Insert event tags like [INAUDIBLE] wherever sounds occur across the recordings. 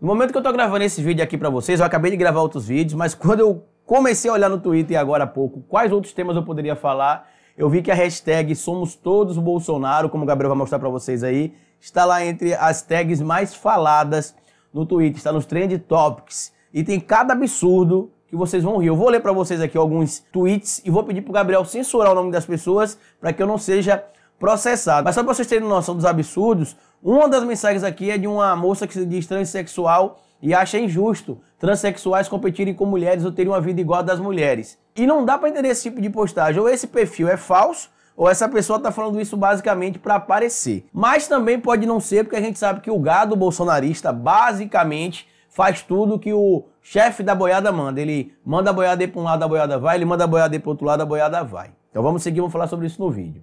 No momento que eu tô gravando esse vídeo aqui para vocês, eu acabei de gravar outros vídeos, mas [LAUGHS] quando eu comecei a olhar no Twitter agora há pouco quais outros temas eu poderia falar, eu vi que a hashtag Somos Todos Bolsonaro, como o Gabriel vai mostrar para vocês aí, está lá entre as tags mais faladas no Twitter, está nos Trend Topics. E tem cada absurdo que vocês vão rir. Eu vou ler para vocês aqui alguns tweets e vou pedir pro Gabriel censurar o nome das pessoas para que eu não seja processado. Mas só para vocês terem noção dos absurdos, uma das mensagens aqui é de uma moça que se diz transexual e acha injusto transexuais competirem com mulheres ou terem uma vida igual à das mulheres. E não dá para entender esse tipo de postagem. Ou esse perfil é falso, ou essa pessoa tá falando isso basicamente para aparecer. Mas também pode não ser, porque a gente sabe que o gado bolsonarista basicamente faz tudo que o chefe da boiada manda. Ele manda a boiada ir para um lado, a boiada vai, ele manda a boiada ir para outro lado, a boiada vai. Então vamos seguir, vamos falar sobre isso no vídeo.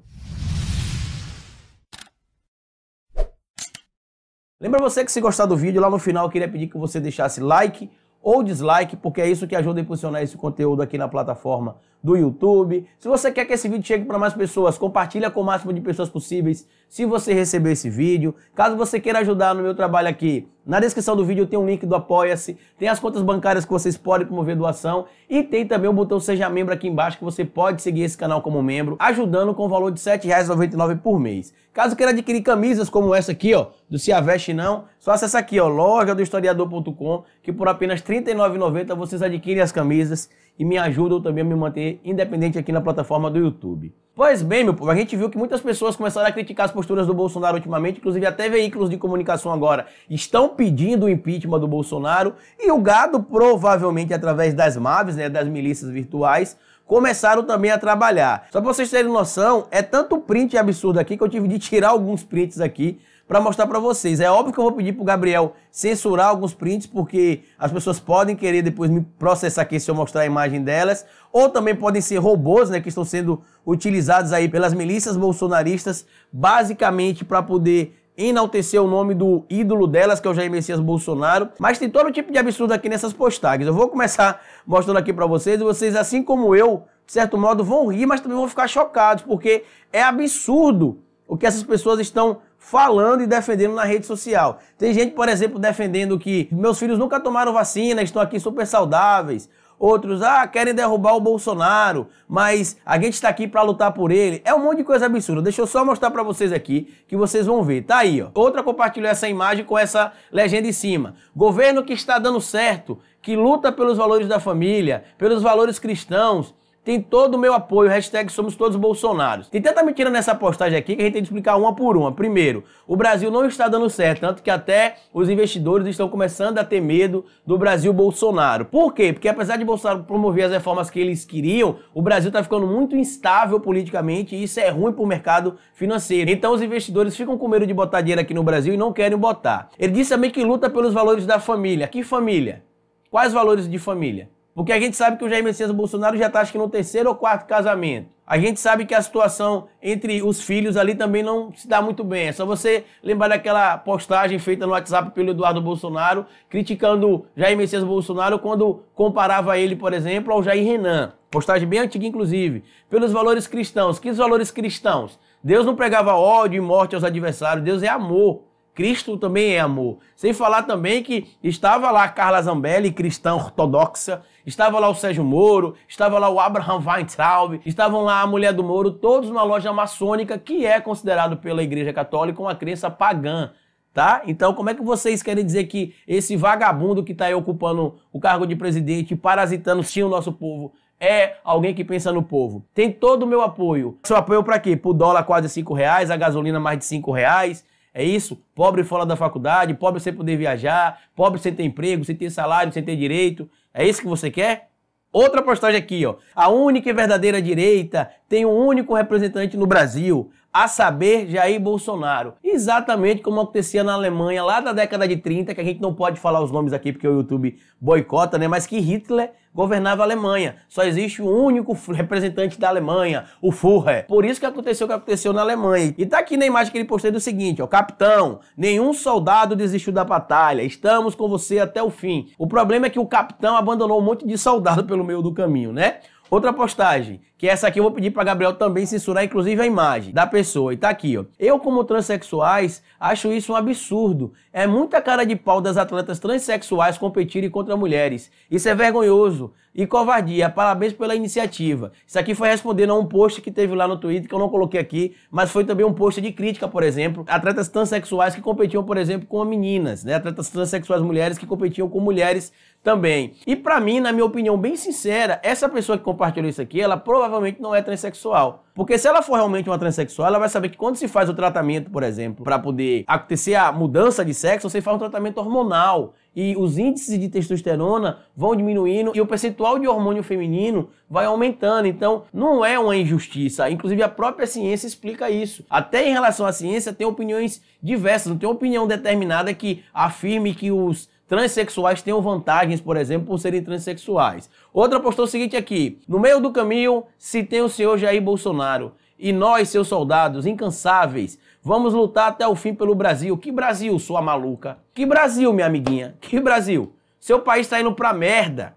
Lembra você que se gostar do vídeo, lá no final eu queria pedir que você deixasse like ou dislike, porque é isso que ajuda a impulsionar esse conteúdo aqui na plataforma do YouTube. Se você quer que esse vídeo chegue para mais pessoas, compartilha com o máximo de pessoas possíveis se você recebeu esse vídeo. Caso você queira ajudar no meu trabalho aqui, na descrição do vídeo tem um link do Apoia-se, tem as contas bancárias que vocês podem promover doação e tem também o botão Seja Membro aqui embaixo que você pode seguir esse canal como membro, ajudando com o valor de R$ 7,99 por mês. Caso queira adquirir camisas como essa aqui, ó, do Se Não, só acessa aqui, ó, loja do historiador.com, que por apenas R$ 39,90 vocês adquirem as camisas e me ajudam também a me manter independente aqui na plataforma do YouTube. Pois bem, meu povo, a gente viu que muitas pessoas começaram a criticar as posturas do Bolsonaro ultimamente, inclusive até veículos de comunicação agora estão pedindo o impeachment do Bolsonaro e o gado, provavelmente através das MAVs, né, das milícias virtuais, começaram também a trabalhar. Só para vocês terem noção, é tanto print absurdo aqui que eu tive de tirar alguns prints aqui para mostrar para vocês. É óbvio que eu vou pedir para o Gabriel censurar alguns prints, porque as pessoas podem querer depois me processar aqui se eu mostrar a imagem delas, ou também podem ser robôs, né, que estão sendo utilizados aí pelas milícias bolsonaristas, basicamente para poder enaltecer o nome do ídolo delas, que é o Jair Messias Bolsonaro, mas tem todo tipo de absurdo aqui nessas postagens. Eu vou começar mostrando aqui para vocês, e vocês, assim como eu, de certo modo, vão rir, mas também vão ficar chocados, porque é absurdo o que essas pessoas estão falando e defendendo na rede social. Tem gente, por exemplo, defendendo que meus filhos nunca tomaram vacina, estão aqui super saudáveis. Outros, ah, querem derrubar o Bolsonaro, mas a gente está aqui para lutar por ele. É um monte de coisa absurda. Deixa eu só mostrar para vocês aqui, que vocês vão ver. Tá aí, ó. Outra compartilhou essa imagem com essa legenda em cima. Governo que está dando certo, que luta pelos valores da família, pelos valores cristãos, tem todo o meu apoio, hashtag somos todos Bolsonaros. Tem tanta mentira nessa postagem aqui que a gente tem que explicar uma por uma. Primeiro, o Brasil não está dando certo, tanto que até os investidores estão começando a ter medo do Brasil Bolsonaro. Por quê? Porque apesar de Bolsonaro promover as reformas que eles queriam, o Brasil está ficando muito instável politicamente e isso é ruim para o mercado financeiro. Então os investidores ficam com medo de botar dinheiro aqui no Brasil e não querem botar. Ele disse também que luta pelos valores da família. Que família? Quais valores de família? Porque a gente sabe que o Jair Messias Bolsonaro já está, acho que no terceiro ou quarto casamento. A gente sabe que a situação entre os filhos ali também não se dá muito bem. É só você lembrar daquela postagem feita no WhatsApp pelo Eduardo Bolsonaro, criticando Jair Messias Bolsonaro quando comparava ele, por exemplo, ao Jair Renan. Postagem bem antiga, inclusive. Pelos valores cristãos. Que valores cristãos? Deus não pregava ódio e morte aos adversários. Deus é amor. Cristo também é amor. Sem falar também que estava lá Carla Zambelli, cristã ortodoxa, Estava lá o Sérgio Moro, estava lá o Abraham Weintraub, estavam lá a mulher do Moro, todos numa loja maçônica que é considerado pela Igreja Católica uma crença pagã. Tá? Então, como é que vocês querem dizer que esse vagabundo que está aí ocupando o cargo de presidente, parasitando sim o nosso povo, é alguém que pensa no povo? Tem todo o meu apoio. Seu apoio para quê? Pro dólar quase 5 reais, a gasolina mais de 5 reais. É isso? Pobre fora da faculdade, pobre sem poder viajar, pobre sem ter emprego, sem ter salário, sem ter direito. É isso que você quer? Outra postagem aqui, ó. A única e verdadeira direita tem um único representante no Brasil, a saber, Jair Bolsonaro. Exatamente como acontecia na Alemanha lá da década de 30, que a gente não pode falar os nomes aqui porque o YouTube boicota, né? Mas que Hitler governava a Alemanha. Só existe um único representante da Alemanha, o Führer. Por isso que aconteceu o que aconteceu na Alemanha. E tá aqui na imagem que ele postei do seguinte, ó, capitão, nenhum soldado desistiu da batalha, estamos com você até o fim. O problema é que o capitão abandonou um monte de soldado [LAUGHS] pelo meio do caminho, né? Outra postagem que essa aqui eu vou pedir para Gabriel também censurar, inclusive, a imagem da pessoa. E tá aqui, ó. Eu, como transexuais, acho isso um absurdo. É muita cara de pau das atletas transexuais competirem contra mulheres. Isso é vergonhoso e covardia. Parabéns pela iniciativa. Isso aqui foi respondendo a um post que teve lá no Twitter, que eu não coloquei aqui, mas foi também um post de crítica, por exemplo, atletas transexuais que competiam, por exemplo, com meninas, né? Atletas transexuais mulheres que competiam com mulheres também. E para mim, na minha opinião bem sincera, essa pessoa que compartilhou isso aqui, ela provavelmente provavelmente não é transexual. Porque se ela for realmente uma transexual, ela vai saber que quando se faz o tratamento, por exemplo, para poder acontecer a mudança de sexo, você faz um tratamento hormonal e os índices de testosterona vão diminuindo e o percentual de hormônio feminino vai aumentando. Então, não é uma injustiça. Inclusive, a própria ciência explica isso. Até em relação à ciência, tem opiniões diversas. Não tem opinião determinada que afirme que os Transsexuais tenham vantagens, por exemplo, por serem transexuais. Outra postou é o seguinte aqui: No meio do caminho se tem o senhor Jair Bolsonaro. E nós, seus soldados incansáveis, vamos lutar até o fim pelo Brasil. Que Brasil, sua maluca? Que Brasil, minha amiguinha? Que Brasil? Seu país tá indo pra merda.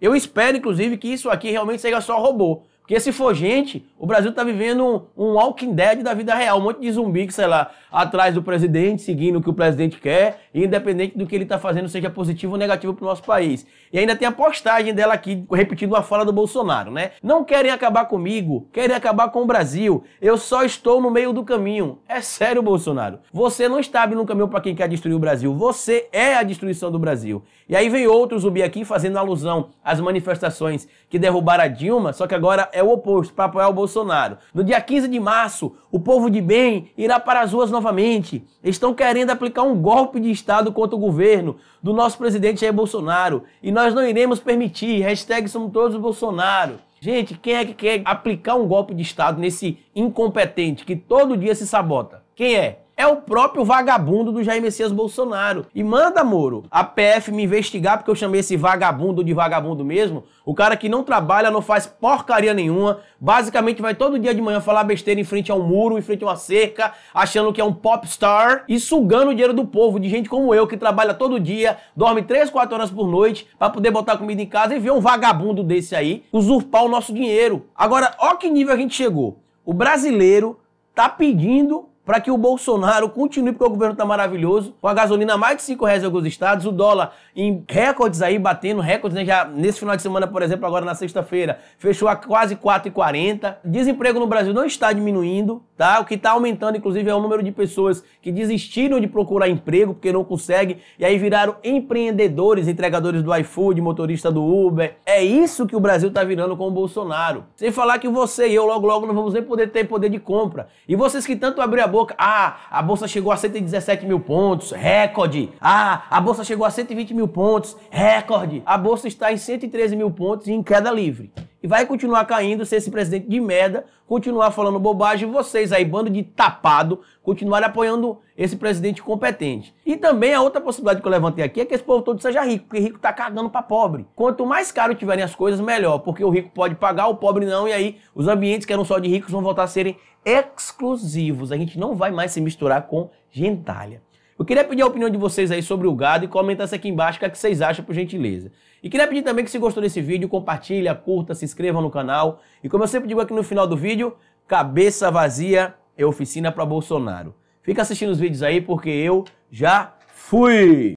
Eu espero, inclusive, que isso aqui realmente seja só robô. Porque se for gente, o Brasil tá vivendo um, um Walking Dead da vida real, um monte de zumbi que, sei lá, atrás do presidente, seguindo o que o presidente quer, independente do que ele está fazendo, seja positivo ou negativo para o nosso país. E ainda tem a postagem dela aqui, repetindo a fala do Bolsonaro, né? Não querem acabar comigo, querem acabar com o Brasil. Eu só estou no meio do caminho. É sério, Bolsonaro. Você não está abrindo um caminho para quem quer destruir o Brasil. Você é a destruição do Brasil. E aí vem outro zumbi aqui fazendo alusão às manifestações que derrubaram a Dilma, só que agora é o oposto, para apoiar o Bolsonaro. No dia 15 de março, o povo de bem irá para as ruas novamente. Estão querendo aplicar um golpe de Estado contra o governo do nosso presidente Jair Bolsonaro. E nós não iremos permitir. Hashtag somos todos Bolsonaro. Gente, quem é que quer aplicar um golpe de Estado nesse incompetente que todo dia se sabota? Quem é? é o próprio vagabundo do Jair Messias Bolsonaro. E manda, Moro, a PF me investigar porque eu chamei esse vagabundo de vagabundo mesmo. O cara que não trabalha, não faz porcaria nenhuma, basicamente vai todo dia de manhã falar besteira em frente a um muro, em frente a uma cerca, achando que é um popstar e sugando o dinheiro do povo, de gente como eu que trabalha todo dia, dorme 3, 4 horas por noite para poder botar comida em casa e ver um vagabundo desse aí usurpar o nosso dinheiro. Agora, ó que nível a gente chegou. O brasileiro tá pedindo para que o Bolsonaro continue, porque o governo está maravilhoso, com a gasolina a mais de 5 reais em alguns estados, o dólar em recordes aí, batendo recordes, né? Já nesse final de semana, por exemplo, agora na sexta-feira, fechou a quase 4,40. Desemprego no Brasil não está diminuindo, tá? O que está aumentando, inclusive, é o número de pessoas que desistiram de procurar emprego porque não conseguem, e aí viraram empreendedores, entregadores do iFood, motorista do Uber. É isso que o Brasil está virando com o Bolsonaro. Sem falar que você e eu logo logo não vamos nem poder ter poder de compra. E vocês que tanto abriram a boca boca, ah, a bolsa chegou a 117 mil pontos, recorde. Ah, a bolsa chegou a 120 mil pontos, recorde. A bolsa está em 113 mil pontos e em queda livre e vai continuar caindo se esse presidente de merda continuar falando bobagem e vocês aí, bando de tapado, continuarem apoiando esse presidente competente. E também a outra possibilidade que eu levantei aqui é que esse povo todo seja rico, porque rico tá cagando para pobre. Quanto mais caro tiverem as coisas, melhor, porque o rico pode pagar, o pobre não, e aí os ambientes que eram só de ricos vão voltar a serem exclusivos. A gente não vai mais se misturar com gentalha. Eu queria pedir a opinião de vocês aí sobre o gado e isso aqui embaixo o que, é que vocês acham, por gentileza. E queria pedir também que se gostou desse vídeo, compartilha, curta, se inscreva no canal. E como eu sempre digo aqui no final do vídeo, cabeça vazia é oficina para Bolsonaro. Fica assistindo os vídeos aí porque eu já fui!